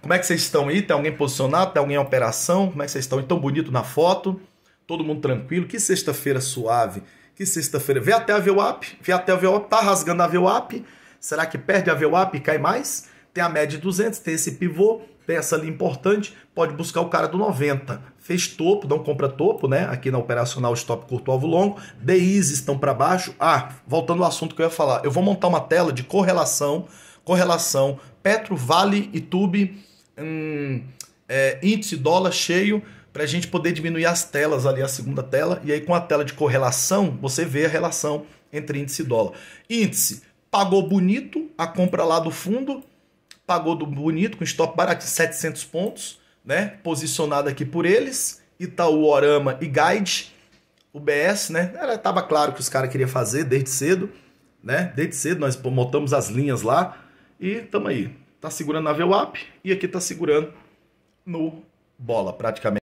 Como é que vocês estão aí? Tem alguém posicionado? Tem alguém em operação? Como é que vocês estão? E Tão bonito na foto? Todo mundo tranquilo? Que sexta-feira suave. Que sexta-feira. Vê até a VWAP. Vê até a VWAP. Tá rasgando a VWAP. Será que perde a VWAP e cai mais? Tem a média de 200, tem esse pivô peça ali importante, pode buscar o cara do 90. Fez topo, não compra topo, né? Aqui na operacional stop curto alvo longo. DIs estão para baixo. Ah, voltando ao assunto que eu ia falar, eu vou montar uma tela de correlação, correlação Petro, Vale e Tube, hum, é, índice dólar cheio para a gente poder diminuir as telas ali, a segunda tela, e aí com a tela de correlação, você vê a relação entre índice e dólar. Índice pagou bonito a compra lá do fundo, pagou do bonito, com stop barato, 700 pontos, né? Posicionado aqui por eles, Itaú, Orama e Guide, o BS, né? Era, tava claro que os caras queriam fazer desde cedo, né? Desde cedo nós montamos as linhas lá e tamo aí. Tá segurando na VWAP e aqui tá segurando no bola praticamente.